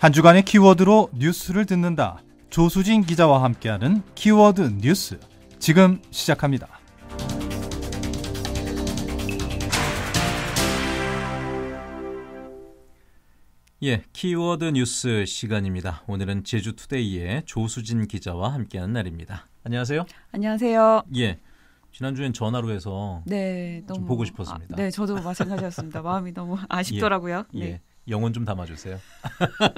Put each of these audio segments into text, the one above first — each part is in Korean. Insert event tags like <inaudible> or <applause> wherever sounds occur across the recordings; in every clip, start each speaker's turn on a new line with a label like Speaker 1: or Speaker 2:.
Speaker 1: 한 주간의 키워드로 뉴스를 듣는다. 조수진 기자와 함께하는 키워드 뉴스. 지금 시작합니다. 예, 키워드 뉴스 시간입니다. 오늘은 제주투데이의 조수진 기자와 함께하는 날입니다. 안녕하세요.
Speaker 2: 안녕하세요.
Speaker 1: 예. 지난주엔 전화로 해서 네, 너무 보고 싶었습니다. 아,
Speaker 2: 네, 저도 마찬가지였습니다. 마음이 너무 <laughs> 예, 아쉽더라고요. 예, 네.
Speaker 1: 예. 영혼 좀 담아주세요.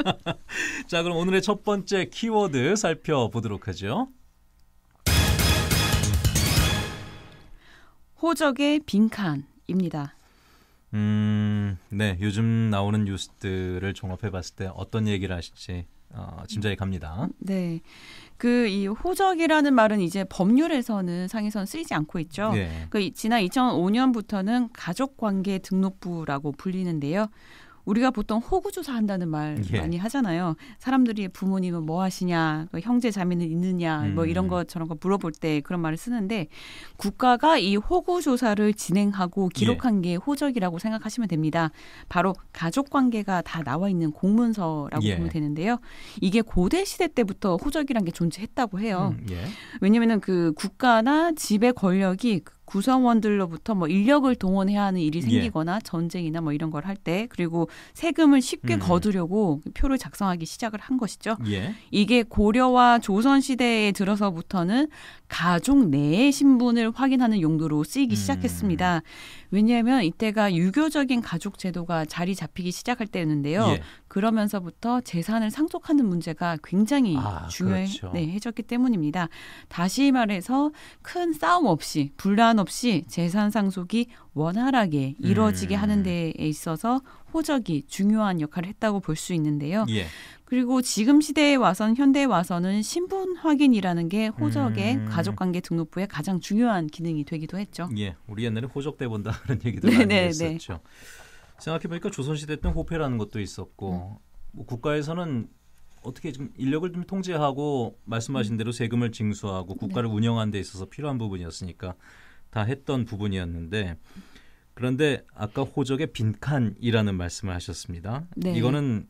Speaker 1: <laughs> 자, 그럼 오늘의 첫 번째 키워드 살펴보도록 하죠.
Speaker 2: 호적의 빈칸입니다.
Speaker 1: 음, 네. 요즘 나오는 뉴스들을 종합해 봤을 때 어떤 얘기를 하실지 어, 짐작이 갑니다.
Speaker 2: 네. 그 이 호적이라는 말은 이제 법률에서는 상해선 쓰이지 않고 있죠. 네. 그 지난 2005년부터는 가족관계 등록부라고 불리는데요. 우리가 보통 호구조사 한다는 말 예. 많이 하잖아요. 사람들이 부모님은 뭐 하시냐, 그 형제 자매는 있느냐, 음. 뭐 이런 것 저런 거 물어볼 때 그런 말을 쓰는데 국가가 이 호구조사를 진행하고 예. 기록한 예. 게 호적이라고 생각하시면 됩니다. 바로 가족관계가 다 나와 있는 공문서라고 예. 보면 되는데요. 이게 고대 시대 때부터 호적이란 게 존재했다고 해요. 음, 예. 왜냐면은 그 국가나 지배 권력이 구성원들로부터 뭐 인력을 동원해야 하는 일이 예. 생기거나 예. 전쟁이나 뭐 이런 걸 할 때 그리고 세금을 쉽게 음. 거두려고 표를 작성하기 시작을 한 것이죠. 예. 이게 고려와 조선 시대에 들어서부터는 가족 내의 신분을 확인하는 용도로 쓰이기 음. 시작했습니다. 왜냐하면 이때가 유교적인 가족 제도가 자리 잡히기 시작할 때였는데요. 예. 그러면서부터 재산을 상속하는 문제가 굉장히 아, 중요해졌기 그렇죠. 네, 때문입니다. 다시 말해서 큰 싸움 없이 분란 없이 재산 상속이 원활하게 이루어지게 음. 하는 데에 있어서 호적이 중요한 역할을 했다고 볼 수 있는데요. 예. 그리고 지금 시대에 와선 현대에 와서는 신분 확인이라는 게 호적의 음. 가족관계 등록부의 가장 중요한 기능이 되기도 했죠.
Speaker 1: 예, 우리 옛날에 호적 대본다 그는 <laughs> 얘기도 네, 많이 네, 네. 했었죠. 생각해보니까 조선시대 때 호패라는 것도 있었고 음. 뭐 국가에서는 어떻게 지금 인력을 좀 통제하고 말씀하신 음. 대로 세금을 징수하고 국가를 네. 운영하는 데 있어서 필요한 부분이었으니까 다 했던 부분이었는데 그런데 아까 호적의 빈칸이라는 말씀을 하셨습니다. 네. 이거는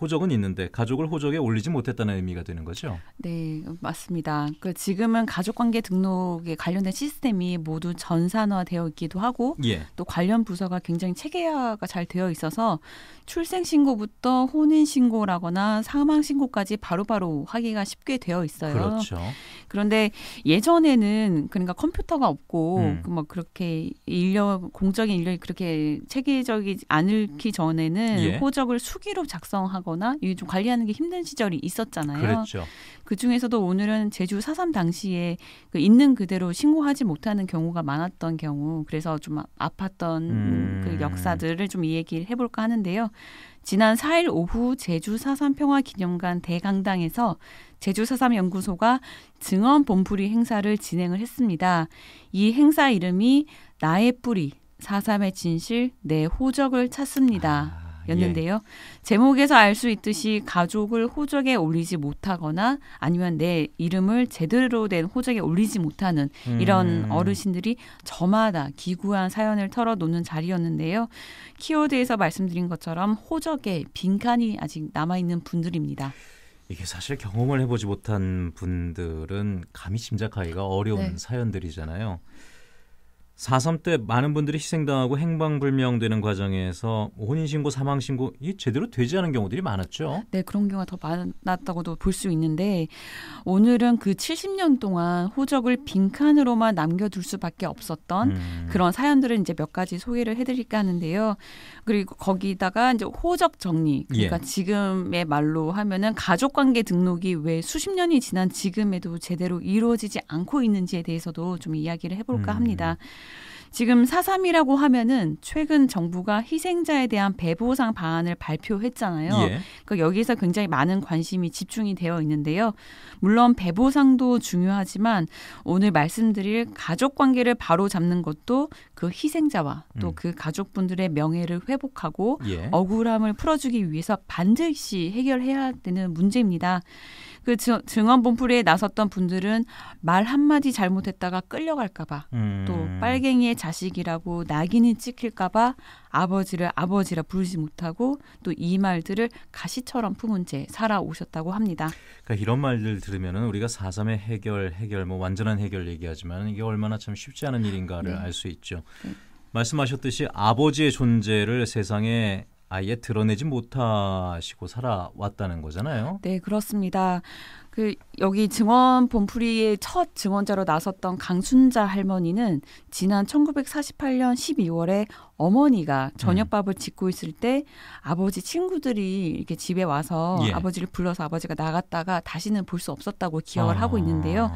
Speaker 1: 호적은 있는데 가족을 호적에 올리지 못했다는 의미가 되는 거죠.
Speaker 2: 네, 맞습니다. 그 지금은 가족관계 등록에 관련된 시스템이 모두 전산화되어 있기도 하고 예. 또 관련 부서가 굉장히 체계화가 잘 되어 있어서 출생 신고부터 혼인 신고라거나 사망 신고까지 바로바로 하기가 쉽게 되어 있어요. 그렇죠. 그런데 예전에는 그러니까 컴퓨터가 없고 음. 그 뭐 그렇게 인력 공적인 인력이 그렇게 체계적이지 않기 전에는 예. 호적을 수기로 작성하고 하거나 이게 좀 관리하는 게 힘든 시절이 있었잖아요. 그랬죠. 그 중에서도 오늘은 제주 사삼 당시에 그 있는 그대로 신고하지 못하는 경우가 많았던 경우 그래서 좀 아팠던 그 음. 그 역사들을 좀이 얘기를 해볼까 하는데요. 지난 4일 오후 제주 사삼 평화 기념관 대강당에서 제주 사삼 연구소가 증언 본풀이 행사를 진행을 했습니다. 이 행사 이름이 나의 뿌리 사삼의 진실 내 호적을 찾습니다. 아. 였는데요. 예. 제목에서 알 수 있듯이 가족을 호적에 올리지 못하거나 아니면 내 이름을 제대로 된 호적에 올리지 못하는 이런 음. 어르신들이 저마다 기구한 사연을 털어놓는 자리였는데요. 키워드에서 말씀드린 것처럼 호적에 빈칸이 아직 남아있는 분들입니다.
Speaker 1: 이게 사실 경험을 해보지 못한 분들은 감히 짐작하기가 어려운 네. 사연들이잖아요. 4.3때 많은 분들이 희생당하고 행방불명되는 과정에서 혼인신고, 사망신고 이 제대로 되지 않은 경우들이 많았죠. 네,
Speaker 2: 그런 경우가 더 많았다고도 볼 수 있는데 오늘은 그 70년 동안 호적을 빈칸으로만 남겨둘 수밖에 없었던 음. 그런 사연들을 이제 몇 가지 소개를 해드릴까 하는데요. 그리고 거기다가 이제 호적 정리, 그러니까 예. 지금의 말로 하면은 가족관계 등록이 왜 수십 년이 지난 지금에도 제대로 이루어지지 않고 있는지에 대해서도 좀 이야기를 해볼까 음. 합니다. 지금 4.3이라고 하면은 최근 정부가 희생자에 대한 배보상 방안을 발표했잖아요. 예. 그러니까 여기서 굉장히 많은 관심이 집중이 되어 있는데요. 물론 배보상도 중요하지만 오늘 말씀드릴 가족 관계를 바로 잡는 것도 그 희생자와 또그 음. 그 가족분들의 명예를 회복하고 예. 억울함을 풀어주기 위해서 반드시 해결해야 되는 문제입니다. 그 증언 본풀이에 나섰던 분들은 말 한마디 잘못했다가 끌려갈까봐 음. 또 빨갱이의 자식이라고 낙인이 찍힐까봐 아버지를 아버지라 부르지 못하고 또 이 말들을 가시처럼 품은 채 살아오셨다고 합니다.
Speaker 1: 그러니까 이런 말들 들으면은 우리가 사삼의 해결 해결 뭐 완전한 해결 얘기하지만 이게 얼마나 참 쉽지 않은 일인가를 네. 알수 있죠. 말씀하셨듯이 아버지의 존재를 세상에 아예 드러내지 못하시고 살아왔다는 거잖아요.
Speaker 2: 네, 그렇습니다. 그 여기 증언 본풀이의 첫 증언자로 나섰던 강순자 할머니는 지난 1948년 12월에 어머니가 저녁밥을 음. 짓고 있을 때 아버지 친구들이 이렇게 집에 와서 예. 아버지를 불러서 아버지가 나갔다가 다시는 볼 수 없었다고 기억을 아. 하고 있는데요.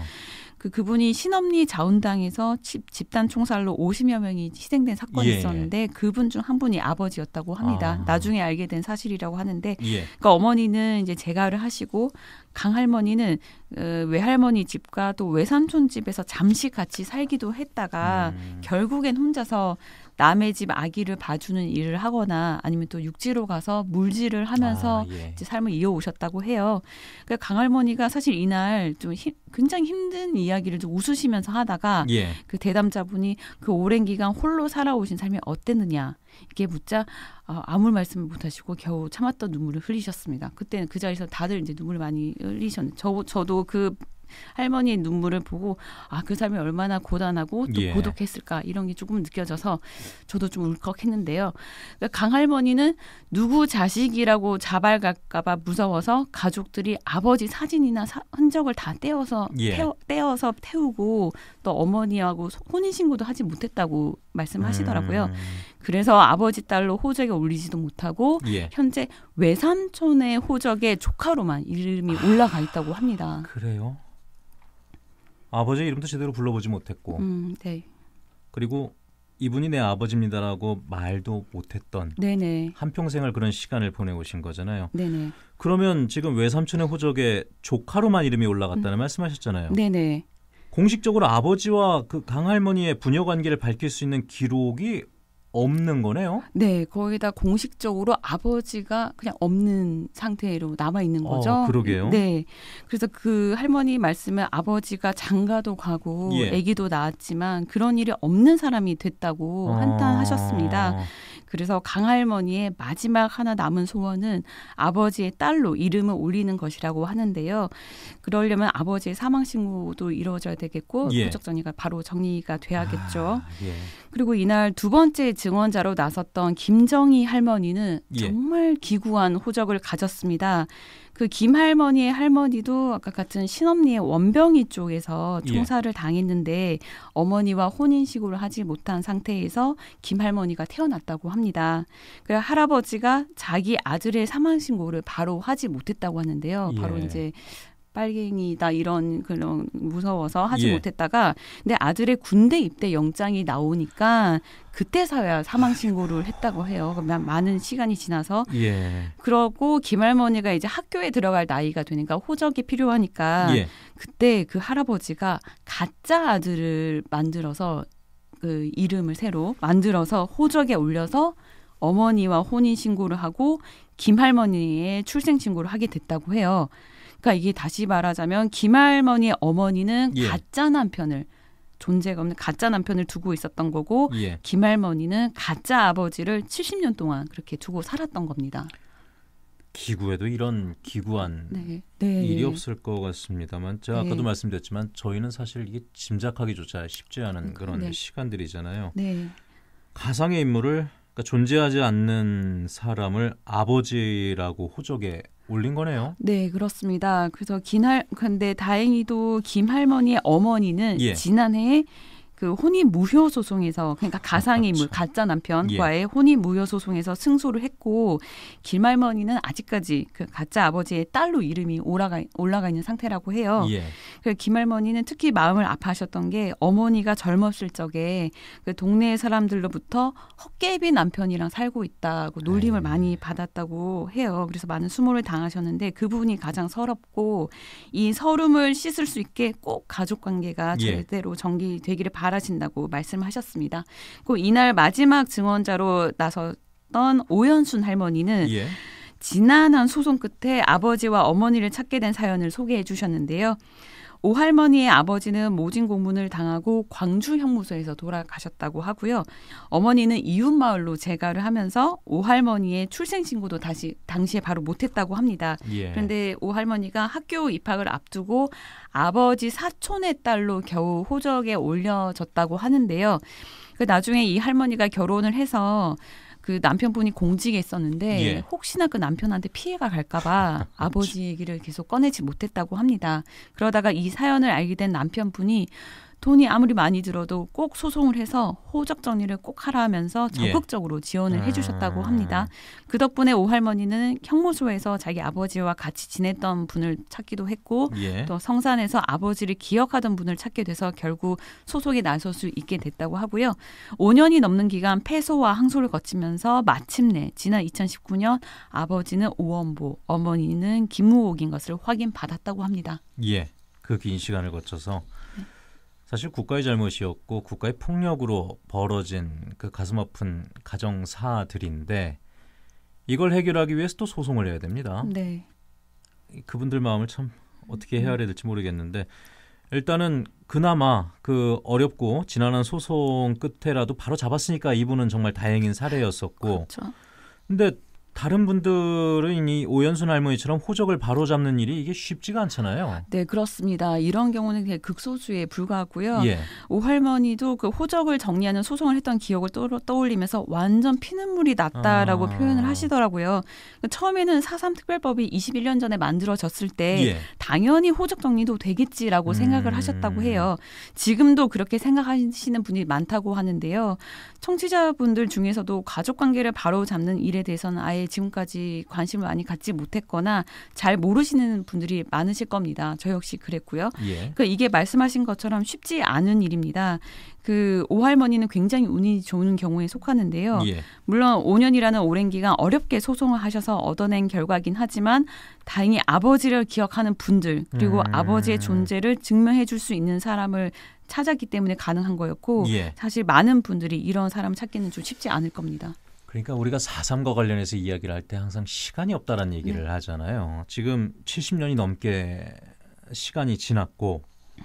Speaker 2: 그 그분이 신업리 자운당에서 집, 집단 총살로 50여 명이 희생된 사건이 예. 있었는데 그분 중 한 분이 아버지였다고 합니다. 아. 나중에 알게 된 사실이라고 하는데 예. 그러니까 어머니는 이제 재가를 하시고 강할머니는 어, 외할머니 집과 또 외삼촌 집에서 잠시 같이 살기도 했다가 음. 결국엔 혼자서 남의 집 아기를 봐주는 일을 하거나 아니면 또 육지로 가서 물질을 하면서 아, 예. 이제 삶을 이어오셨다고 해요. 그러니까 강할머니가 사실 이날 좀 히, 굉장히 힘든 이야기를 좀 웃으시면서 하다가 예. 그 대담자분이 그 오랜 기간 홀로 살아오신 삶이 어땠느냐 이게 묻자 어, 아무 말씀을 못하시고 겨우 참았던 눈물을 흘리셨습니다. 그때는 그 자리에서 다들 이제 눈물 많이 흘리셨는데 저, 저도 그 할머니의 눈물을 보고 아그 삶이 얼마나 고단하고 또 예. 고독했을까 이런 게 조금 느껴져서 저도 좀 울컥했는데요. 그 그러니까 강할머니는 누구 자식이라고 자발갈까봐 무서워서 가족들이 아버지 사진이나 사, 흔적을 다 떼어서 예. 떼어, 서 태우고 또 어머니하고 혼인신고도 하지 못했다고 말씀하시더라고요. 음. 그래서 아버지 딸로 호적에 올리지도 못하고 예. 현재 외삼촌의 호적에 조카로만 이름이 아, 올라가 있다고 합니다.
Speaker 1: 그래요? 아버지 이름도 제대로 불러보지 못했고.
Speaker 2: 음, 네.
Speaker 1: 그리고 이분이 내 아버지입니다라고 말도 못했던 네네. 한평생을 그런 시간을 보내오신 거잖아요. 네네. 그러면 지금 외삼촌의 호적에 조카로만 이름이 올라갔다는 음. 말씀하셨잖아요. 네네. 공식적으로 아버지와 그 강할머니의 부녀 관계를 밝힐 수 있는 기록이 없는 거네요.
Speaker 2: 네, 거의 다 공식적으로 아버지가 그냥 없는 상태로 남아 있는 어, 거죠. 어, 그러게요. 네, 그래서 그 할머니 말씀은 아버지가 장가도 가고 예. 아기도 예. 낳았지만 그런 일이 없는 사람이 됐다고 어... 한탄하셨습니다. 그래서 강할머니의 마지막 하나 남은 소원은 아버지의 딸로 이름을 올리는 것이라고 하는데요. 그러려면 아버지의 사망 신고도 이루어져야 되겠고 예. 도적 정리가 바로 정리가 돼야겠죠. 아, 예. 그리고 이날 두 번째 증언자로 나섰던 김정희 할머니는 예. 정말 기구한 호적을 가졌습니다. 그 김할머니의 할머니도 아까 같은 신엄니의 원병이 쪽에서 총사를 예. 당했는데 어머니와 혼인식으로 하지 못한 상태에서 김할머니가 태어났다고 합니다. 그 할아버지가 자기 아들의 사망 신고를 바로 하지 못했다고 하는데요. 바로 예. 이제 빨갱이다 이런 그런 무서워서 하지 예. 못했다가 근데 아들의 군대 입대 영장이 나오니까 그때서야 사망 신고를 했다고 해요. 그러면 많은 시간이 지나서
Speaker 3: 예.
Speaker 2: 그러고 김할머니가 이제 학교에 들어갈 나이가 되니까 호적이 필요하니까 예. 그때 그 할아버지가 가짜 아들을 만들어서 그 이름을 새로 만들어서 호적에 올려서 어머니와 혼인 신고를 하고 김할머니의 출생 신고를 하게 됐다고 해요. 그러니까 이게 다시 말하자면 김할머니의 어머니는 예. 가짜 남편을 존재가 없는 가짜 남편을 두고 있었던 거고 예. 김할머니는 가짜 아버지를 70년 동안 그렇게 두고 살았던 겁니다.
Speaker 1: 기구에도 이런 기구한 네. 네. 일이 없을 것 같습니다만 제가 네. 아까도 말씀드렸지만 저희는 사실 이게 짐작하기조차 쉽지 않은 네. 그런 시간들이잖아요. 네. 가상의 인물을 그러니까 존재하지 않는 사람을 아버지라고 호적에 올린 거네요.
Speaker 2: 네, 그렇습니다. 그래서 김할 근데 다행히도 김 할머니의 어머니는 예. 지난해에 그 혼인 무효 소송에서 그러니까 아, 가상의물 그렇죠. 가짜 남편과의 예. 혼인 무효 소송에서 승소를 했고 길말머니는 아직까지 그 가짜 아버지의 딸로 이름이 올라가 올라가 있는 상태라고 해요. 예. 그 김할머니는 특히 마음을 아파하셨던 게 어머니가 젊었을 적에 그 동네 사람들로부터 헛개비 남편이랑 살고 있다고 놀림을 에이. 네. 많이 받았다고 해요. 그래서 많은 수모를 당하셨는데 그 부분이 가장 서럽고 이 서름을 씻을 수 있게 꼭 가족 관계가 예. 제대로 정기되기를 바. 바라신다고 말씀하셨습니다. 그 이날 마지막 증언자로 나섰던 오연순 할머니는 예. 지난한 소송 끝에 아버지와 어머니를 찾게 된 사연을 소개해 주셨는데요. 오할머니의 아버지는 모진 고문을 당하고 광주 형무소에서 돌아가셨다고 하고요. 어머니는 이웃 마을로 재가를 하면서 오할머니의 출생 신고도 다시 당시에 바로 못했다고 합니다. 예. 그런데 오할머니가 학교 입학을 앞두고 아버지 사촌의 딸로 겨우 호적에 올려졌다고 하는데요. 그 나중에 이 할머니가 결혼을 해서 그 남편분이 공직에 있었는데 예. 혹시나 그 남편한테 피해가 갈까봐 <laughs> 아버지 얘기를 계속 꺼내지 못했다고 합니다. 그러다가 이 사연을 알게 된 남편분이 돈이 아무리 많이 들어도 꼭 소송을 해서 호적 정리를 꼭 하라면서 예. 적극적으로 예. 지원을 아. 해주셨다고 합니다. 그 덕분에 오할머니는 형무소에서 자기 아버지와 같이 지냈던 분을 찾기도 했고 예. 또 성산에서 아버지를 기억하던 분을 찾게 돼서 결국 소속에 나설 수 있게 됐다고 하고요. 5년이 넘는 기간 패소와 항소를 거치면서 마침내 지난 2019년 아버지는 오원보, 어머니는 김우옥인 것을 확인받았다고 합니다.
Speaker 1: 예, 그 긴 시간을 거쳐서 사실 국가의 잘못이었고 국가의 폭력으로 벌어진 그 가슴 아픈 가정사들인데 이걸 해결하기 위해서 또 소송을 해야 됩니다. 네. 그분들 마음을 참 어떻게 헤아려야 음. 될지 모르겠는데 일단은 그나마 그 어렵고 지난한 소송 끝에라도 바로 잡았으니까 이분은 정말 다행인 사례였었고. 그렇죠. 근데 다른 분들은 이 오연순 할머니처럼 호적을 바로잡는 일이 이게 쉽지가 않잖아요.
Speaker 2: 네, 그렇습니다. 이런 경우는 그냥 극소수에 불과하고요. 예. 오 할머니도 그 호적을 정리하는 소송을 했던 기억을 떠올리면서 완전 피눈물이 났다라고 아. 표현을 하시더라고요. 그 처음에는 사삼 특별법이 21년 전에 만들어졌을 때 예. 당연히 호적 정리도 되겠지라고 음. 생각을 하셨다고 해요. 지금도 그렇게 생각하시는 분이 많다고 하는데요. 청취자분들 중에서도 가족 관계를 바로잡는 일에 대해서는 아예 지금까지 관심을 많이 갖지 못했거나 잘 모르시는 분들이 많으실 겁니다. 저 역시 그랬고요. 예. 그 이게 말씀하신 것처럼 쉽지 않은 일입니다. 그 오할머니는 굉장히 운이 좋은 경우에 속하는데요. 예. 물론 5년이라는 오랜 기간 어렵게 소송을 하셔서 얻어낸 결과긴 하지만 다행히 아버지를 기억하는 분들 그리고 음. 아버지의 존재를 증명해 줄 수 있는 사람을 찾았기 때문에 가능한 거였고 예. 사실 많은 분들이 이런 사람 찾기는 좀 쉽지 않을 겁니다.
Speaker 1: 그러니까 우리가 4.3과 관련해서 이야기를 할 때 항상 시간이 없다라는 네. 얘기를 네. 하잖아요. 지금 70년이 넘게 시간이 지났고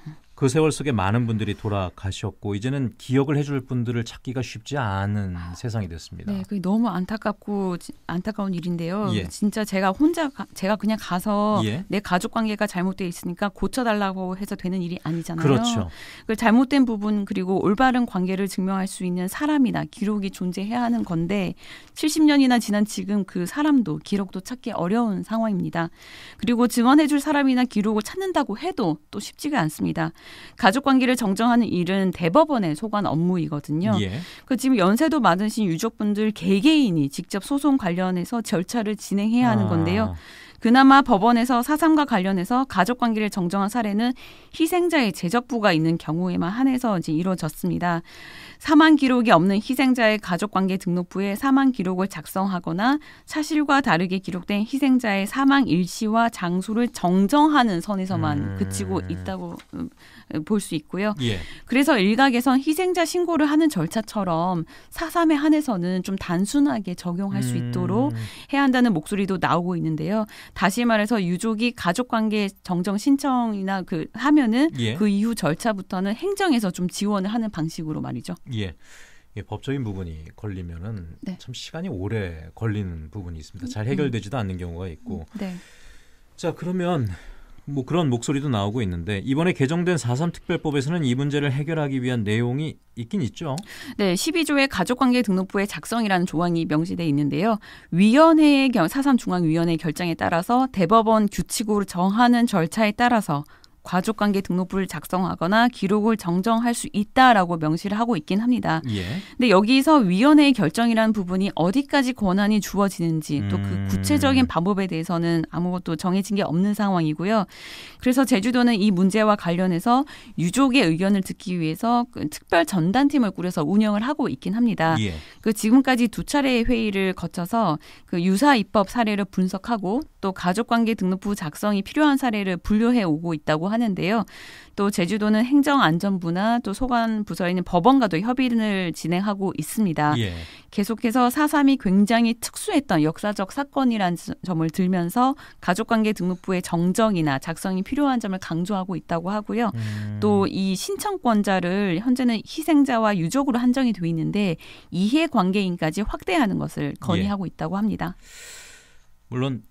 Speaker 1: 음. 그 세월 속에 많은 분들이 돌아가셨고 이제는 기억을 해줄 분들을 찾기가 쉽지 않은 아, 세상이 됐습니다.
Speaker 2: 네, 그게 너무 안타깝고 안타까운 일인데요. 예. 진짜 제가 혼자 가, 제가 그냥 가서 예. 내 가족 관계가 잘못돼 있으니까 고쳐달라고 해서 되는 일이 아니잖아요. 그렇죠. 그 잘못된 부분 그리고 올바른 관계를 증명할 수 있는 사람이나 기록이 존재해야 하는 건데 70년이나 지난 지금 그 사람도 기록도 찾기 어려운 상황입니다. 그리고 증언해줄 사람이나 기록을 찾는다고 해도 또 쉽지가 않습니다. 가족 관계를 정정하는 일은 대법원의 소관 업무이거든요. 예. 그 지금 연세도 많으신 유족분들 개개인이 직접 소송 관련해서 절차를 진행해야 하는 아. 건데요. 아. 그나마 법원에서 사삼과 관련해서 가족 관계를 정정한 사례는 희생자의 제적부가 있는 경우에만 한해서 이제 이루어졌습니다. 사망 기록이 없는 희생자의 가족 관계 등록부에 사망 기록을 작성하거나 사실과 다르게 기록된 희생자의 사망 일시와 장소를 정정하는 선에서만 음. 그치고 있다고 음, 볼수 있고요. 예. 그래서 일각에선 희생자 신고를 하는 절차처럼 사삼에 한해서는 좀 단순하게 적용할 음. 수 있도록 해야 한다는 목소리도 나오고 있는데요. 다시 말해서 유족이 가족관계 정정 신청이나 그 하면은 예. 그 이후 절차부터는 행정에서 좀 지원을 하는 방식으로 말이죠.
Speaker 1: 예. 예, 법적인 부분이 걸리면은 네. 참 시간이 오래 걸리는 부분이 있습니다. 잘 음. 해결되지도 않는 경우가 있고. 네. 자 그러면 뭐 그런 목소리도 나오고 있는데 이번에 개정된 4.3 특별법에서는 이 문제를 해결하기 위한 내용이 있긴 있죠.
Speaker 2: 네, 12조의 가족관계 등록부의 작성이라는 조항이 명시돼 있는데요. 위원회의 4.3 중앙위원회 결정에 따라서 대법원 규칙으로 정하는 절차에 따라서 가족관계 등록부를 작성하거나 기록을 정정할 수 있다라고 명시를 하고 있긴 합니다. 예. 근데 여기서 위원회의 결정이라는 부분이 어디까지 권한이 주어지는지 또그 음. 구체적인 방법에 대해서는 아무것도 정해진 게 없는 상황이고요. 그래서 제주도는 이 문제와 관련해서 유족의 의견을 듣기 위해서 그 특별 전단팀을 꾸려서 운영을 하고 있긴 합니다. 예. 그 지금까지 두 차례의 회의를 거쳐서 그 유사 입법 사례를 분석하고 또 가족관계 등록부 작성이 필요한 사례를 분류해 오고 있다고 하는데요. 또 제주도는 행정안전부나 또 소관부서에 있는 법원과도 협의를 진행하고 있습니다. 예. 계속해서 사삼이 굉장히 특수했던 역사적 사건이라는 점을 들면서 가족관계 등록부의 정정이나 작성이 필요한 점을 강조하고 있다고 하고요. 음. 또이 신청권자를 현재는 희생자와 유족으로 한정이 되어 있는데 이해관계인까지 확대하는 것을 건의하고 예. 있다고 합니다.
Speaker 1: 물론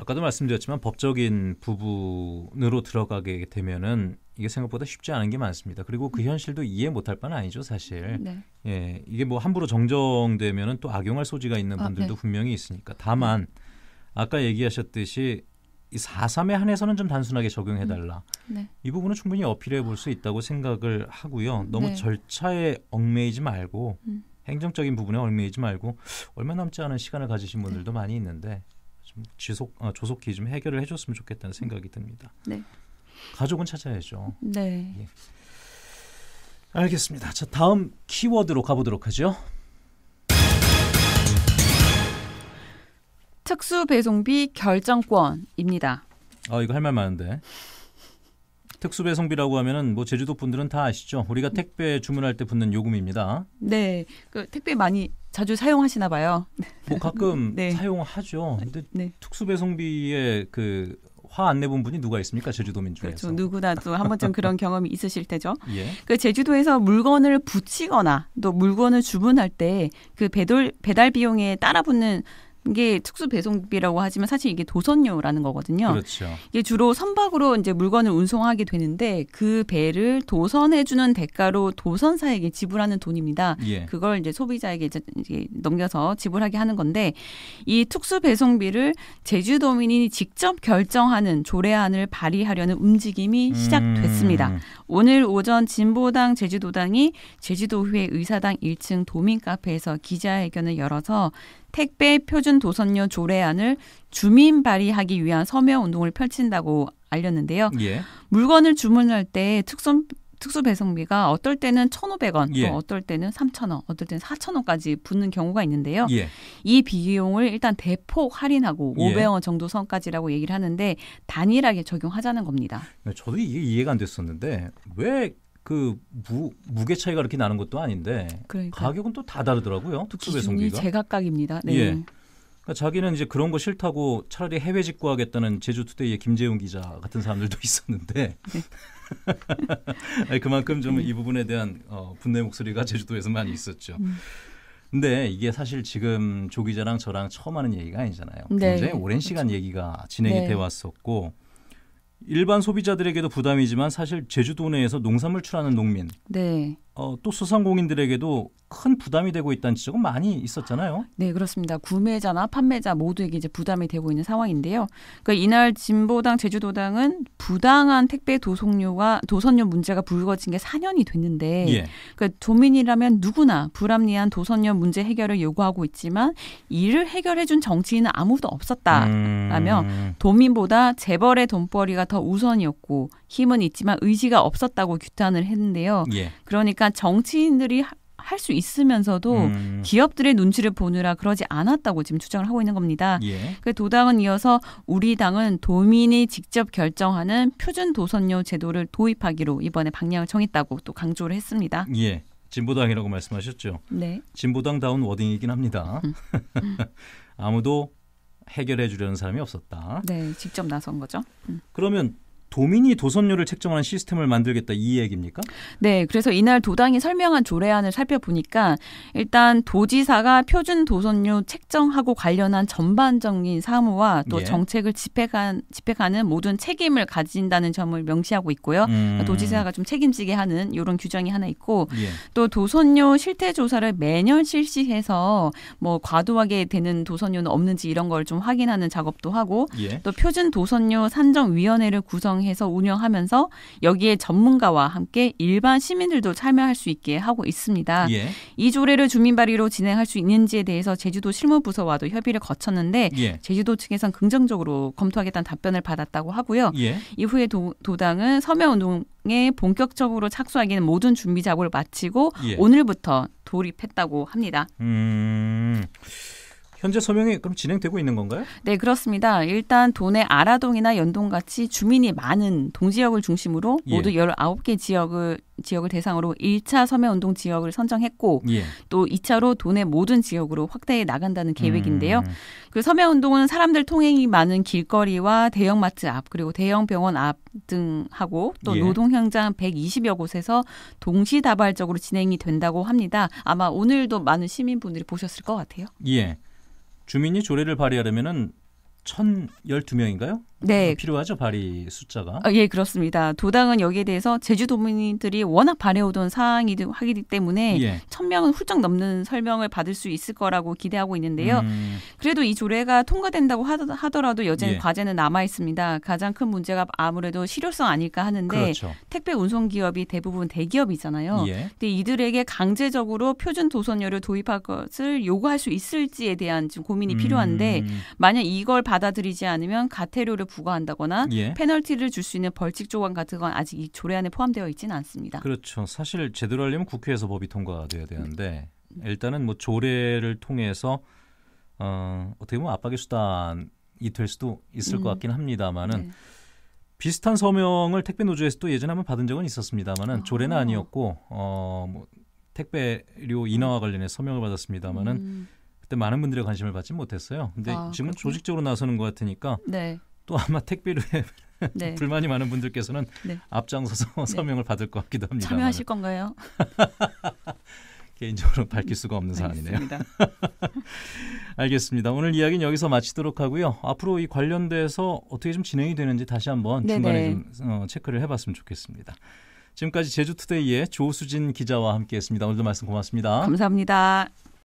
Speaker 1: 아까도 말씀드렸지만 법적인 부분으로 들어가게 되면은 이게 생각보다 쉽지 않은 게 많습니다. 그리고 그 음. 현실도 이해 못할 바는 아니죠, 사실. 네. 예, 이게 뭐 함부로 정정되면은 또 악용할 소지가 있는 아, 분들도 아, 네. 분명히 있으니까. 다만 아까 얘기하셨듯이 이 사삼에 한해서는 좀 단순하게 적용해 달라. 음. 네. 이 부분은 충분히 어필해 볼 수 있다고 생각을 하고요. 너무 네. 절차에 얽매이지 말고 음. 행정적인 부분에 얽매이지 말고 얼마 남지 않은 시간을 가지신 분들도 네. 많이 있는데 좀 지속 어, 조속히 좀 해결을 해줬으면 좋겠다는 생각이 듭니다. 네. 가족은 찾아야죠. 네. 예. 알겠습니다. 자 다음 키워드로 가보도록 하죠.
Speaker 2: 특수 배송비 결정권입니다.
Speaker 1: 아 이거 할 말 많은데. 특수배송비라고 하면은 뭐 제주도 분들은 다 아시죠? 우리가 택배 주문할 때 붙는 요금입니다.
Speaker 2: 네, 그 택배 많이 자주 사용하시나 봐요. 뭐 가끔 <laughs> 네. 사용하죠. 근데 네.
Speaker 1: 특수 배송비에 그 화 안 내본 분이 누가 있습니까 제주도민 중에서? 그렇죠.
Speaker 2: 누구나 또 한 번쯤 그런 <laughs> 경험이 있으실 테죠. 예. 그 제주도에서 물건을 붙이거나 또 물건을 주문할 때 그 배달 배달 비용에 따라 붙는 이게 특수 배송비라고 하지만 사실 이게 도선료라는 거거든요. 그렇죠. 이게 주로 선박으로 이제 물건을 운송하게 되는데 그 배를 도선해주는 대가로 도선사에게 지불하는 돈입니다. 예. 그걸 이제 소비자에게 이제 넘겨서 지불하게 하는 건데 이 특수 배송비를 제주도민이 직접 결정하는 조례안을 발의하려는 움직임이 음. 시작됐습니다. 음. 오늘 오전 진보당 제주도당이 제주도회 의사당 1층 도민 카페에서 기자회견을 열어서 택배 표준 도선료 조례안을 주민 발의하기 위한 서명 운동을 펼친다고 알렸는데요. 예. 물건을 주문할 때 특수 특수 배송비가 어떨 때는 1,500원, 예. 어떨 때는 3,000원, 어떨 때는 4,000원까지 붙는 경우가 있는데요. 예. 이 비용을 일단 대폭 할인하고 예. 500원 정도 선까지라고 얘기를 하는데 단일하게 적용하자는 겁니다.
Speaker 1: 저도 이게 이해가 안 됐었는데 왜그 무, 무게 차이가 그렇게 나는 것도 아닌데 그러니까. 가격은 또 다 다르더라고요. 특수 배송비가
Speaker 2: 제각각입니다. 네. 예. 그러니까
Speaker 1: 자기는 이제 그런 거 싫다고 차라리 해외 직구하겠다는 제주투데이의 김재훈 기자 같은 사람들도 <laughs> 있었는데 네. 아니, 그만큼 좀 이 부분에 대한 어, 분노의 목소리가 제주도에서 많이 있었죠. 음. 근데 이게 사실 지금 조 기자랑 저랑 처음 하는 얘기가 아니잖아요. 네. 굉장히 오랜 시간 그렇죠. 얘기가 진행이 네. 돼 왔었고 일반 소비자들에게도 부담이지만 사실 제주도 내에서 농산물 출하는 농민, 네. 어, 또 소상공인들에게도 큰 부담이 되고 있다는 지적은 많이 있었잖아요.
Speaker 2: 네, 그렇습니다. 구매자나 판매자 모두에게 이제 부담이 되고 있는 상황인데요. 그러니까 이날 진보당 제주도당은 부당한 택배 도송료와 도선료 문제가 불거진 게 4년이 됐는데 예. 그러니까 도민이라면 누구나 불합리한 도선료 문제 해결을 요구하고 있지만 이를 해결해 준 정치인은 아무도 없었다라며 음... 도민보다 재벌의 돈벌이가 더 우선이었고 힘은 있지만 의지가 없었다고 규탄을 했는데요. 예. 그러니까 정치인들이 할 수 있으면서도 음. 기업들의 눈치를 보느라 그러지 않았다고 지금 추정을 하고 있는 겁니다. 예. 그 도당은 이어서 우리 당은 도민이 직접 결정하는 표준 도선료 제도를 도입하기로 이번에 방향을 정했다고 또 강조를 했습니다. 예.
Speaker 1: 진보당이라고 말씀하셨죠. 네. 진보당다운 워딩이긴 합니다. 음. <laughs> 음. 아무도 해결해 주려는 사람이 없었다.
Speaker 2: 네, 직접 나선
Speaker 1: 거죠. 음. 그러면 도민이 도선료를 책정하는 시스템을 만들겠다 이 얘기입니까?
Speaker 2: 네, 그래서 이날 도당이 설명한 조례안을 살펴보니까 일단 도지사가 표준 도선료 책정하고 관련한 전반적인 사무와 또 예. 정책을 집행한, 집행하는 모든 책임을 가진다는 점을 명시하고 있고요. 음. 도지사가 좀 책임지게 하는 이런 규정이 하나 있고 예. 또 도선료 실태 조사를 매년 실시해서 뭐 과도하게 되는 도선료는 없는지 이런 걸 좀 확인하는 작업도 하고 예. 또 표준 도선료 산정위원회를 구성 구성해서 운영하면서 여기에 전문가와 함께 일반 시민들도 참여할 수 있게 하고 있습니다. 예. 이 조례를 주민 발의로 진행할 수 있는지에 대해서 제주도 실무부서와도 협의를 거쳤는데 예. 제주도 측에선 긍정적으로 검토하겠다는 답변을 받았다고 하고요. 예. 이후에 도, 당은 서명운동 에 본격적으로 착수하기는 모든 준비 작업을 마치고 예. 오늘부터 돌입했다고 합니다.
Speaker 1: 음... 현재 서명이 그럼 진행되고 있는 건가요?
Speaker 2: 네, 그렇습니다. 일단 도내 아라동이나 연동 같이 주민이 많은 동지역을 중심으로 예. 모두 예. 19개 지역을 지역을 대상으로 1차 서명 운동 지역을 선정했고 예. 또 2차로 도내 모든 지역으로 확대해 나간다는 계획인데요. 음. 그 서명 운동은 사람들 통행이 많은 길거리와 대형마트 앞 그리고 대형 병원 앞 등하고 또 예. 노동 현장 120여 곳에서 동시다발적으로 진행이 된다고 합니다. 아마 오늘도 많은 시민분들이 보셨을 것 같아요.
Speaker 1: 예. 주민이 조례를 발의하려면은 1,012명인가요? 네. 어, 필요하죠 발의 숫자가. 아,
Speaker 2: 예 그렇습니다. 도당은 여기에 대해서 제주도민들이 워낙 발해오던 사항이기 때문에 예. 천 명은 훌쩍 넘는 설명을 받을 수 있을 거라고 기대하고 있는데요. 음. 그래도 이 조례가 통과된다고 하더라도 여전히 예. 과제는 남아 있습니다. 가장 큰 문제가 아무래도 실효성 아닐까 하는데 그렇죠. 택배 운송 기업이 대부분 대기업이잖아요. 예. 근데 이들에게 강제적으로 표준 도선료를 도입할 것을 요구할 수 있을지에 대한 지금 고민이 필요한데 음. 만약 이걸 받아들이지 않으면 가태료를 부과한다거나 예. 페널티를 줄 수 있는 벌칙 조항 같은 건 아직 이 조례 안에 포함되어 있지는 않습니다.
Speaker 1: 그렇죠. 사실 제대로 하려면 국회에서 법이 통과돼야 되는데 음. 일단은 뭐 조례를 통해서 어, 어떻게 보면 압박의 수단이 될 수도 있을 음. 것 같긴 합니다만은 네. 비슷한 서명을 택배 노조에서 도 예전에 한번 받은 적은 있었습니다만은 조례는 아. 아니었고 어뭐 택배료 인하와 관련해 서명을 받았습니다만은 음. 그때 많은 분들의 관심을 받지 못했어요. 근데 아, 지금 그렇군요. 조직적으로 나서는 것 같으니까 네. 또 아마 택배료 네. <laughs> 불만이 많은 분들께서는 네. 앞장서서 네. 서명을 받을 것 같기도 합니다. 참여하실 건가요? <laughs> 개인적으로 밝힐 수가 없는 사안이네요. <laughs> 알겠습니다. 오늘 이야기는 여기서 마치도록 하고요. 앞으로 이 관련돼서 어떻게 좀 진행이 되는지 다시 한번 네네. 중간에 네. 좀 어, 체크를 해봤으면 좋겠습니다. 지금까지 제주투데이의 조수진 기자와 함께했습니다. 오늘도 말씀 고맙습니다.
Speaker 2: 감사합니다.